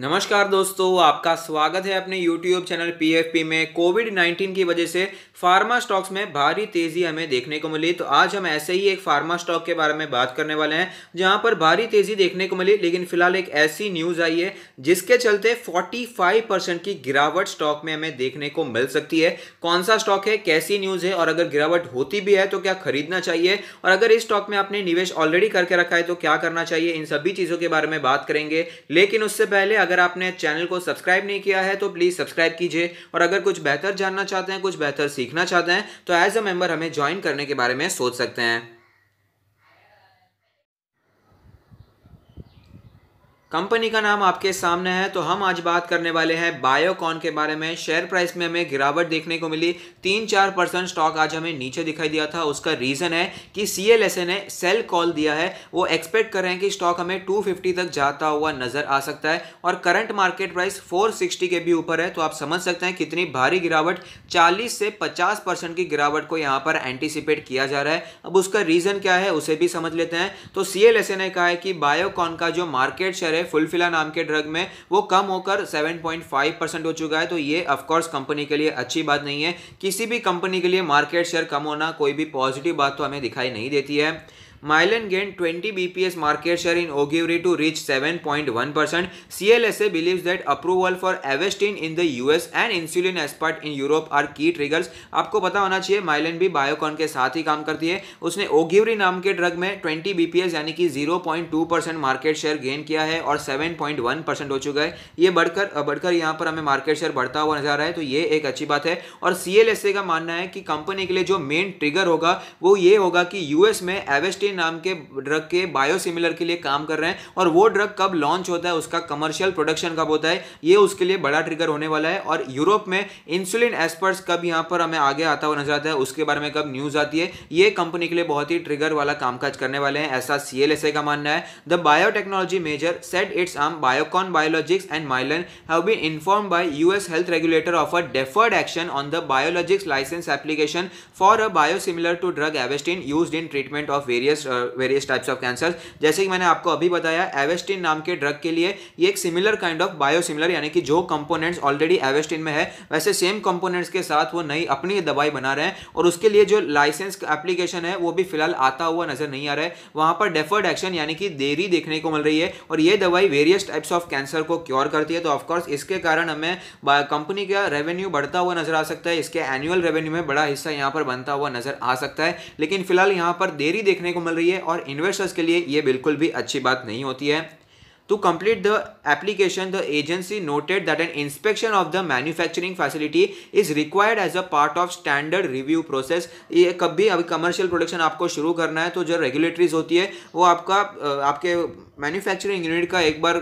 नमस्कार दोस्तों आपका स्वागत है अपने YouTube चैनल PFP में कोविड 19 की वजह से फार्मा स्टॉक्स में भारी तेजी हमें देखने को मिली तो आज हम ऐसे ही एक फार्मा स्टॉक के बारे में बात करने वाले हैं जहां पर भारी तेजी देखने को मिली लेकिन फिलहाल एक ऐसी न्यूज़ आई है जिसके चलते 45 परसेंट की गिरावट स्टॉक में हमें देखने को मिल सकती है कौन सा स्टॉक है कैसी न्यूज़ है और अगर गिरावट होती भी है तो क्या खरीदना चाहिए और अगर इस स्टॉक में आपने निवेश ऑलरेडी करके रखा है तो क्या करना चाहिए इन सभी चीज़ों के बारे में बात करेंगे लेकिन उससे पहले अगर आपने चैनल को सब्सक्राइब नहीं किया है तो प्लीज़ सब्सक्राइब कीजिए और अगर कुछ बेहतर जानना चाहते हैं कुछ बेहतर सीखना चाहते हैं तो एज अ मेंबर हमें ज्वाइन करने के बारे में सोच सकते हैं कंपनी का नाम आपके सामने है तो हम आज बात करने वाले हैं बायोकॉन के बारे में शेयर प्राइस में हमें गिरावट देखने को मिली तीन चार परसेंट स्टॉक आज हमें नीचे दिखाई दिया था उसका रीज़न है कि सी एल एस ने सेल कॉल दिया है वो एक्सपेक्ट कर रहे हैं कि स्टॉक हमें 250 तक जाता हुआ नजर आ सकता है और करंट मार्केट प्राइस सिक्सटी के भी ऊपर है तो आप समझ सकते हैं कितनी भारी गिरावट चालीस से पचास की गिरावट को यहाँ पर एंटिसिपेट किया जा रहा है अब उसका रीज़न क्या है उसे भी समझ लेते हैं तो सी ने कहा है कि बायोकॉन का जो मार्केट शेयर है फुलफिला नाम के ड्रग में वो कम होकर 7.5 परसेंट हो चुका है तो ये ऑफकोर्स कंपनी के लिए अच्छी बात नहीं है किसी भी कंपनी के लिए मार्केट शेयर कम होना कोई भी पॉजिटिव बात तो हमें दिखाई नहीं देती है Mylan gained 20 BPS market share in Ogivri to reach 7.1%. CLSA believes that approval for Avastin in the US and insulin aspart in Europe are key triggers. आपको पता होना चाहिए माइलन भी बायोकॉन के साथ ही काम करती है उसने ओगिवरी नाम के ड्रग में 20 बीपीएस यानी कि 0.2 परसेंट मार्केट शेयर गेन किया है और 7.1 परसेंट हो चुका है ये बढ़कर बढ़कर यहाँ पर हमें मार्केट शेयर बढ़ता हुआ नजर आ रहा है तो ये एक अच्छी बात है और सी का मानना है कि कंपनी के लिए जो मेन ट्रिगर होगा वो ये होगा कि यूएस में एवेस्टिन के नाम के ड्रग के बायोसिमिलर के लिए काम कर रहे हैं और वो ड्रग कब लॉन्च होता है उसका कमर्शियल प्रोडक्शन कब होता है ये उसके लिए बड़ा ट्रिगर होने वाला है और यूरोप में इंसुलिन एक्सपर्ट्स कब यहाँ पर हमें आगे आता हुआ नजर आता है उसके बारे में कब न्यूज़ आती है ये कंपनी के लिए बहुत ही ट्रिगर वाला कामकाज करने वाले हैं ऐसा सी का मानना है the biotechnology major set its arm Biocon Biologics and Mylan have been inform by US health regulator of a deferred action on the biologics licence application for a biosimilar to drug Avastin use in treatment of various various various types of cancer जैसे कि मैंने आपको अभी बताया एवेस्टिन नाम के drug के लिए ये एक सिमिलर काइंड ऑफ बायोसिमिलर यानी कि जो कंपोनेंट्स ऑलरेडी एवेस्टिन में है वैसे सेम कंपोनेंट्स के साथ वो नई अपनी दवाई बना रहे हैं और उसके लिए जो लाइसेंस एप्लीकेशन है वो भी फिलहाल आता हुआ नजर नहीं आ रहा है वहां पर डेफर्ड एक्शन यानी कि देरी देखने को मिल रही है और ये दवाई वेरियस टाइप्स ऑफ कैंसर को क्योर करती है तो ऑफकोर्स इसके कारण हमें कंपनी का रेवेन्यू बढ़ता हुआ नजर आ सकता है इसके एनुअल रेवेन्यू में बड़ा हिस्सा यहाँ पर बनता हुआ नजर आ सकता है लेकिन फिलहाल यहाँ पर देरी देखने को मिल रही है और इन्वेस्टर्स के लिए ये बिल्कुल भी अच्छी बात नहीं होती है To complete the application, the agency noted that an inspection of the manufacturing facility is required as a part of standard review process. ये कब भी अभी कमर्शियल प्रोडक्शन आपको शुरू करना है तो जो रेगुलेटरीज होती है वो आपका आपके मैन्युफैक्चरिंग यूनिट का एक बार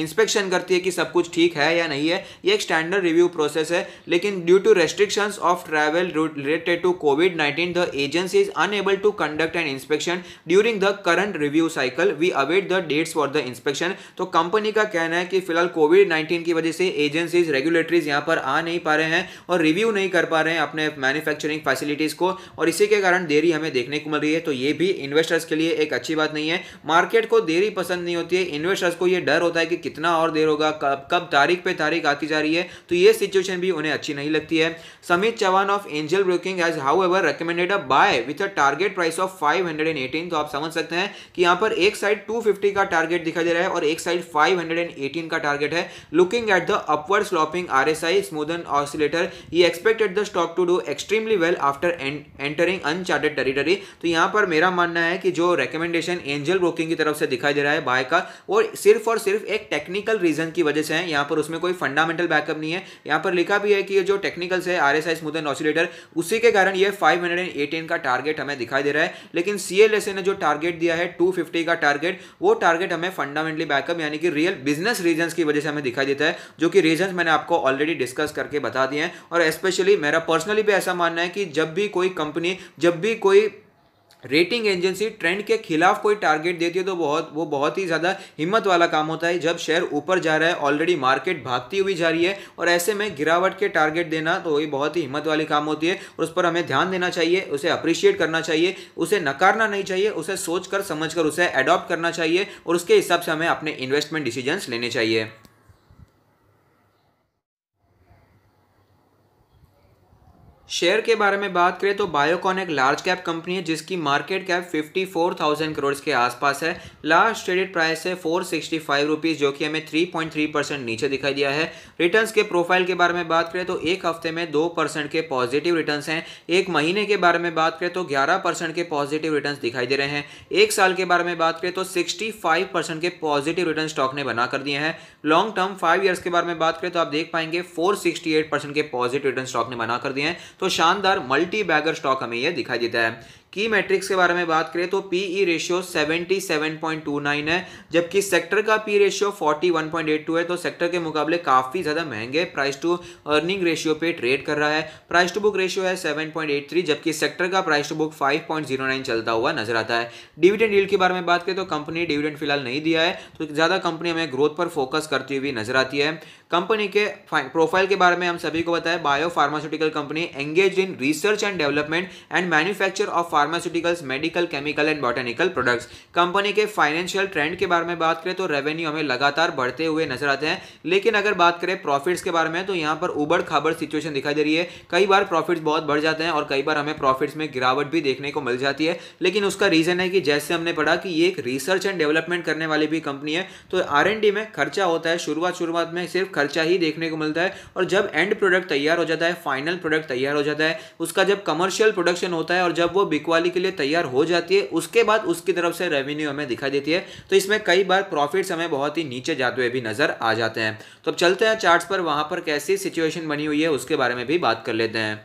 इंस्पेक्शन करती है कि सब कुछ ठीक है या नहीं है ये एक स्टैंडर्ड रिव्यू प्रोसेस है लेकिन due to restrictions of travel related to Covid 19 the agency is unable to conduct an inspection during the current review cycle we await the dates for the inspection तो company का कहना है कि फिलहाल Covid nineteen की वजह से agencies regulatories यहाँ पर आ नहीं पा रहे हैं और रिव्यू नहीं कर पा रहे हैं अपने मैन्युफैक्चरिंग फैसिलिटीज़ को और इसी के कारण देरी हमें देखने को मिल रही है तो ये भी इन्वेस्टर्स के लिए एक अच्छी बात नहीं है मार्केट को देरी पसंद नहीं होती है इन्वेस्टर्स को ये डर होता है कि कितना और देर होगा कब कब तारीख पे तारीख आती जा रही है तो ये सिचुएशन भी उन्हें अच्छी नहीं लगती है Samit Chauhan of Angel Broking as however recommended a buy with a target price of five तो आप समझ सकते हैं कि यहाँ पर एक साइड टू का टारगेट दिखाई दे रहा है और एक साइड फाइव का टारगेट है looking at the upward sloping R S I smoothen oscillator ये expected the stock to do extremely well after entering uncharted territory तो यहाँ पर मेरा मानना है कि जो रिकमेंडेशन एंजल ब्रोकिंग की तरफ से दिखाई दे रहा है बाय का वो सिर्फ और सिर्फ एक टेक्निकल रीजन की वजह से हैं यहाँ पर उसमें कोई फंडामेंटल बैकअप नहीं है यहाँ पर लिखा भी है कि ये जो टेक्निकल्स है R S I smoothen oscillator उसी के कारण ये 518 का टारगेट हमें दिखाई दे रहा है लेकिन सी एल एस ए ने जो टारगेट दिया है 250 का टारगेट वो टारगेट हमें फंडामेंटली बैकअप यानी कि रियल बिजनेस रीजन की वजह से हमें दिखाई देता है जो कि रीजन मैंने आपको ऑलरेडी डिस्कस करके बता दिए हैं और स्पेशली मेरा पर्सनली भी ऐसा मानना है कि जब भी कोई कंपनी जब भी कोई रेटिंग एजेंसी ट्रेंड के खिलाफ कोई टारगेट देती है तो बहुत वो बहुत ही ज़्यादा हिम्मत वाला काम होता है जब शेयर ऊपर जा रहा है ऑलरेडी मार्केट भागती हुई जा रही है और ऐसे में गिरावट के टारगेट देना तो वही बहुत ही हिम्मत वाली काम होती है और उस पर हमें ध्यान देना चाहिए उसे अप्रिशिएट करना चाहिए उसे नकारना नहीं चाहिए उसे सोच कर समझ कर उसे अडॉप्ट करना चाहिए और उसके हिसाब से हमें अपने इन्वेस्टमेंट डिसीजन लेने चाहिए शेयर के बारे में बात करें तो बायोकॉन एक लार्ज कैप कंपनी है जिसकी मार्केट कैप 54,000 करोड़ के आसपास है लास्ट ट्रेडेड प्राइस है फोर सिक्सटी जो कि हमें 3.3 परसेंट नीचे दिखाई दिया है रिटर्न्स के प्रोफाइल के बारे में बात करें तो एक हफ्ते में दो परसेंट के पॉजिटिव रिटर्न्स हैं एक महीने के बारे में बात करें तो ग्यारह परसेंट के पॉजिटिव रिटर्न दिखाई दे रहे हैं एक साल के बारे में बात करें तो सिक्सटी फाइव परसेंट के पॉजिटिव रिटर्न स्टॉक ने बना कर दिए हैं लॉन्ग टर्म फाइव ईयर्स के बारे में बात करें तो आप देख पाएंगे फोर सिक्सटी एट परसेंट के पॉजिटिव रिटर्न स्टॉक ने बना कर दिए हैं तो शानदार मल्टी बैगर स्टॉक हमें यह दिखाई देता है की मैट्रिक्स के बारे में बात करें तो पी ई रेशियो 77.29 है जबकि सेक्टर का पी रेशियो 41.82 है तो सेक्टर के मुकाबले काफ़ी ज़्यादा महंगे प्राइस टू अर्निंग रेशियो पे ट्रेड कर रहा है प्राइस टू बुक रेशियो है 7.83 जबकि सेक्टर का प्राइस टू बुक 5.09 चलता हुआ नजर आता है डिविडेंड डील के बारे में बात करें तो कंपनी डिविडेंड फिलहाल नहीं दिया है तो ज़्यादा कंपनी हमें ग्रोथ पर फोकस करती हुई नजर आती है कंपनी के प्रोफाइल के बारे में हम सभी को बताया bio pharmaceutical company engage in research and development and manufacture of pharmaceuticals medical chemical and botanical products company के फाइनेंशियल ट्रेंड के बारे में बात करें तो रेवेन्यू हमें लगातार बढ़ते हुए नजर आते हैं लेकिन अगर बात करें प्रॉफिट्स के बारे में तो यहाँ पर उबड़ खाबड़ सिचुएशन दिखाई दे रही है कई बार प्रॉफिट्स बहुत बढ़ जाते हैं और कई बार हमें प्रॉफिट्स में गिरावट भी देखने को मिल जाती है लेकिन उसका रीज़न है कि जैसे हमने पढ़ा कि ये एक रिसर्च एंड डेवलपमेंट करने वाली भी कंपनी है तो आर में खर्चा होता है शुरुआत शुरुआत में सिर्फ खर्चा ही देखने को मिलता है और जब एंड प्रोडक्ट तैयार हो जाता है फाइनल प्रोडक्ट तैयार हो जाता है उसका जब कमर्शियल प्रोडक्शन होता है और जब वो बिकवा वाली के लिए तैयार हो जाती है उसके बाद उसकी तरफ से रेवेन्यू हमें दिखाई देती है तो इसमें कई बार प्रॉफिट हमें बहुत ही नीचे जाते हुए भी नजर आ जाते हैं तो अब चलते हैं चार्ट पर वहां पर कैसी सिचुएशन बनी हुई है उसके बारे में भी बात कर लेते हैं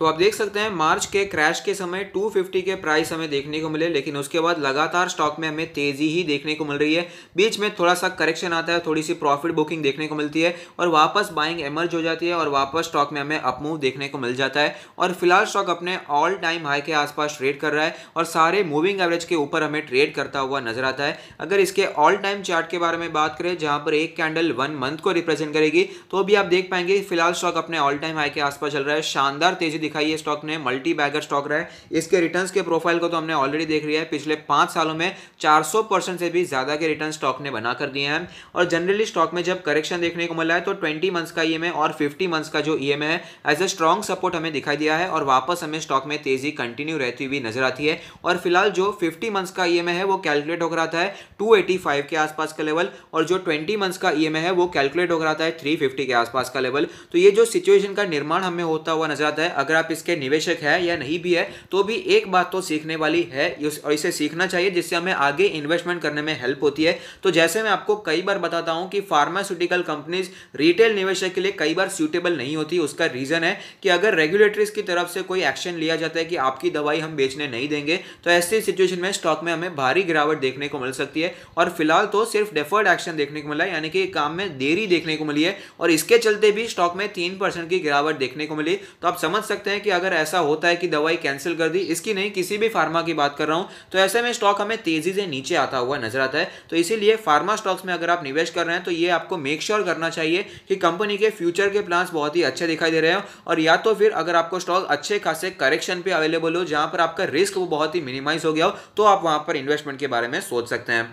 तो आप देख सकते हैं मार्च के क्रैश के समय 250 के प्राइस हमें देखने को मिले लेकिन उसके बाद लगातार स्टॉक में हमें तेजी ही देखने को मिल रही है बीच में थोड़ा सा करेक्शन आता है थोड़ी सी प्रॉफिट बुकिंग देखने को मिलती है और वापस बाइंग एमर्ज हो जाती है और वापस स्टॉक में हमें अपमूव देखने को मिल जाता है और फिलहाल स्टॉक अपने ऑल टाइम हाई के आसपास ट्रेड कर रहा है और सारे मूविंग एवरेज के ऊपर हमें ट्रेड करता हुआ नजर आता है अगर इसके ऑल टाइम चार्ट के बारे में बात करें जहां पर एक कैंडल वन मंथ को रिप्रेजेंट करेगी तो भी आप देख पाएंगे फिलहाल स्टॉक अपने ऑल टाइम हाई के आसपास चल रहा है शानदार तेजी दिखाई है स्टॉक ने मल्टी बैगर स्टॉक रहा है इसके रिटर्न के प्रोफाइल को तो हमने ऑलरेडी देख लिया है पिछले पांच सालों में चार से भी ज़्यादा के रिटर्न स्टॉक ने बना कर दिए हैं और जनरली स्टॉक में जब करेक्शन देखने को मिला है तो ट्वेंटी मंथ्स का ई e और फिफ्टी मंथ्स का जो ई e है एज ए स्ट्रॉन्ग सपोर्ट हमें दिखाई दिया है और वापस हमें स्टॉक में तेजी कंटिन्यू रहती हुई नजर आती है और फिलहाल जो फिफ्टी मंथ्स का ई e है वो कैलकुलेट होकर आता है टू के आसपास का लेवल और जो ट्वेंटी मंथ्स का ई है वो कैलकुलेट होकर आता है थ्री के आसपास का लेवल तो ये जो सिचुएशन का निर्माण हमें होता हुआ नजर आता है अगर आप इसके निवेशक है या नहीं भी है तो भी एक बात तो सीखने वाली है और इसे सीखना चाहिए जिससे हमें आगे इन्वेस्टमेंट करने में हेल्प होती है तो जैसे मैं आपको कई बार बताता हूँ कि फार्मास्यूटिकल कंपनीज रिटेल निवेशक के लिए कई बार सूटेबल नहीं होती उसका रीज़न है कि अगर रेगुलेटरीज की तरफ से कोई एक्शन लिया जाता है कि आपकी दवाई हम बेचने नहीं देंगे तो ऐसी सिचुएशन में स्टॉक में हमें भारी गिरावट देखने को मिल सकती है और फिलहाल तो सिर्फ डेफर्ड एक्शन देखने को मिला यानी कि काम में देरी देखने को मिली है और इसके चलते भी स्टॉक में तीन की गिरावट देखने को मिली तो आप समझ सकते सकते हैं कि अगर ऐसा होता है कि दवाई कैंसिल कर दी इसकी नहीं किसी भी फार्मा की बात कर रहा हूं तो ऐसे में स्टॉक हमें तेजी से नीचे आता हुआ नजर आता है तो इसीलिए फार्मा स्टॉक्स में अगर आप निवेश कर रहे हैं तो ये आपको मेक श्योर sure करना चाहिए कि कंपनी के फ्यूचर के प्लान बहुत ही अच्छे दिखाई दे रहे हो और या तो फिर अगर आपको स्टॉक अच्छे खासे करेक्शन पे अवेलेबल हो जहां पर आपका रिस्क वो बहुत ही मिनिमाइज हो गया हो तो आप वहां पर इन्वेस्टमेंट के बारे में सोच सकते हैं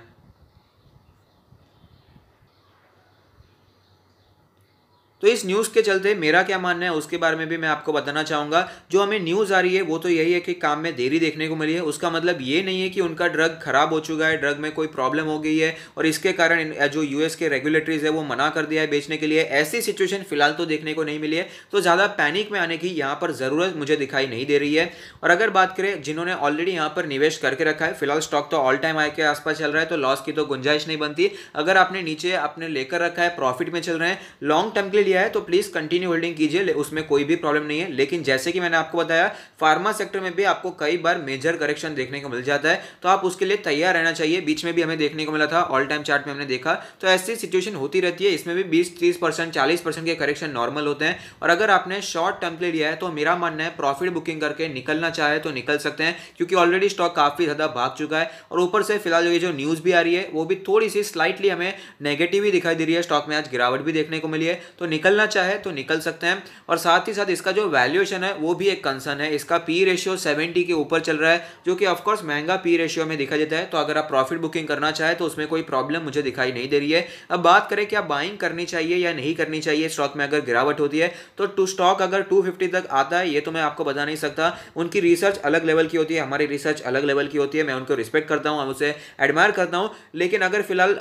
तो इस न्यूज़ के चलते मेरा क्या मानना है उसके बारे में भी मैं आपको बताना चाहूँगा जो हमें न्यूज़ आ रही है वो तो यही है कि काम में देरी देखने को मिली है उसका मतलब ये नहीं है कि उनका ड्रग खराब हो चुका है ड्रग में कोई प्रॉब्लम हो गई है और इसके कारण जो यूएस के रेगुलेटरीज है वो मना कर दिया है बेचने के लिए ऐसी सिचुएशन फिलहाल तो देखने को नहीं मिली है तो ज़्यादा पैनिक में आने की यहाँ पर ज़रूरत मुझे दिखाई नहीं दे रही है और अगर बात करें जिन्होंने ऑलरेडी यहाँ पर निवेश करके रखा है फिलहाल स्टॉक तो ऑल टाइम आय के आसपास चल रहा है तो लॉस की तो गुंजाइश नहीं बनती अगर आपने नीचे आपने लेकर रखा है प्रॉफिट में चल रहे हैं लॉन्ग टर्म के लिए लिया है तो प्लीज़ कंटिन्यू होल्डिंग कीजिए उसमें कोई भी प्रॉब्लम नहीं है लेकिन जैसे कि मैंने आपको बताया फार्मा सेक्टर में भी आपको कई बार मेजर करेक्शन देखने को मिल जाता है तो आप उसके लिए तैयार रहना चाहिए बीच में भी हमें देखने को मिला था ऑल टाइम चार्ट में हमने देखा तो ऐसी सिचुएशन होती रहती है इसमें भी बीस तीस परसेंट चालीस के करेक्शन नॉर्मल होते हैं और अगर आपने शॉर्ट टर्म ले लिया है तो मेरा मानना है प्रॉफिट बुकिंग करके निकलना चाहे तो निकल सकते हैं क्योंकि ऑलरेडी स्टॉक काफ़ी ज़्यादा भाग चुका है और ऊपर से फिलहाल ये जो न्यूज़ भी आ रही है वो भी थोड़ी सी स्लाइटली हमें नेगेटिव ही दिखाई दे रही है स्टॉक में आज गिरावट भी देखने को मिली है तो निकलना चाहे तो निकल सकते हैं और साथ ही साथ इसका जो वैल्यूएशन है वो भी एक कंसर्न है इसका पी रेशियो सेवेंटी के ऊपर चल रहा है जो कि ऑफकोर्स महंगा पी रेशियो में दिखा देता है तो अगर आप प्रॉफिट बुकिंग करना चाहे तो उसमें कोई प्रॉब्लम मुझे दिखाई नहीं दे रही है अब बात करें कि आप बाइंग करनी चाहिए या नहीं करनी चाहिए स्टॉक में अगर गिरावट होती है तो टू स्टॉक अगर टू तक आता है ये तो मैं आपको बता नहीं सकता उनकी रिसर्च अलग लेवल की होती है हमारी रिसर्च अलग लेवल की होती है मैं उनको रिस्पेक्ट करता हूँ उसे एडमायर करता हूँ लेकिन अगर फिलहाल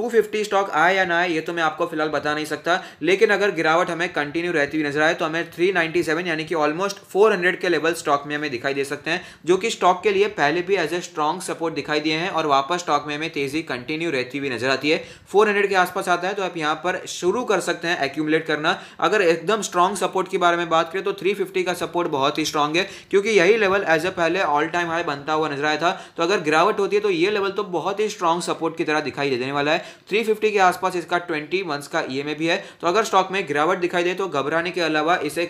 टू स्टॉक आए या ना आए ये तो मैं आपको फिलहाल बता नहीं सकता लेकिन लेकिन अगर गिरावट हमें कंटिन्यू रहती हुई नजर आए तो हमें 397 यानी कि ऑलमोस्ट 400 के लेवल स्टॉक में हमें दिखाई दे सकते हैं जो कि स्टॉक के लिए पहले भी एज ए स्ट्रॉन्ग सपोर्ट दिखाई दिए हैं और वापस स्टॉक में हमें तेजी कंटिन्यू रहती हुई नजर आती है 400 के आसपास आता है तो आप यहाँ पर शुरू कर सकते हैं एक्यूमुलेट करना अगर एकदम स्ट्रॉन्ग सपोर्ट के बारे में बात करें तो थ्री का सपोर्ट बहुत ही स्ट्रॉन्ग है क्योंकि यही लेवल एज ए पहले ऑल टाइम हाई बनता हुआ नजर आया था तो अगर गिरावट होती है तो ये लेवल तो बहुत ही स्ट्रॉन्ग सपोर्ट की तरह दिखाई देने वाला है थ्री के आसपास इसका ट्वेंटी मंथ्स का ई e भी है तो अगर अगर स्टॉक में गिरावट दिखाई दे तो घबराने के अलावा इसे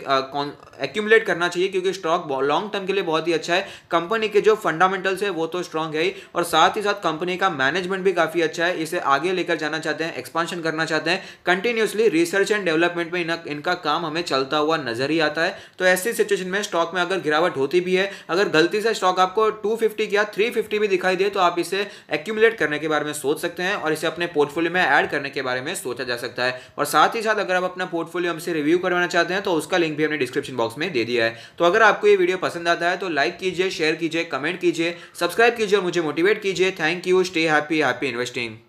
एक्यूमुलेट करना चाहिए क्योंकि स्टॉक लॉन्ग टर्म के लिए बहुत ही अच्छा है कंपनी के जो फंडामेंटल्स है वो तो स्ट्रांग है ही और साथ ही साथ कंपनी का मैनेजमेंट भी काफ़ी अच्छा है इसे आगे लेकर जाना चाहते हैं एक्सपांशन करना चाहते हैं कंटिन्यूसली रिसर्च एंड डेवलपमेंट में इनका काम हमें चलता हुआ नजर ही आता है तो ऐसी सिचुएशन में स्टॉक में अगर गिरावट होती भी है अगर गलती से स्टॉक आपको 250 या 350 भी दिखाई दे तो आप इसे एक्यूमुलेट करने के बारे में सोच सकते हैं और इसे अपने पोर्टफोलियो में एड करने के बारे में सोचा जा सकता है और साथ ही साथ अगर आप अपना पोर्टफोलियो हमसे रिव्यू करवाना चाहते हैं तो उसका लिंक भी हमने डिस्क्रिप्शन बॉक्स में दे दिया है तो अगर आपको ये वीडियो पसंद आता है तो लाइक कीजिए शेयर कीजिए कमेंट कीजिए सब्सक्राइब कीजिए और मुझे मोटिवेट कीजिए thank you stay happy happy investing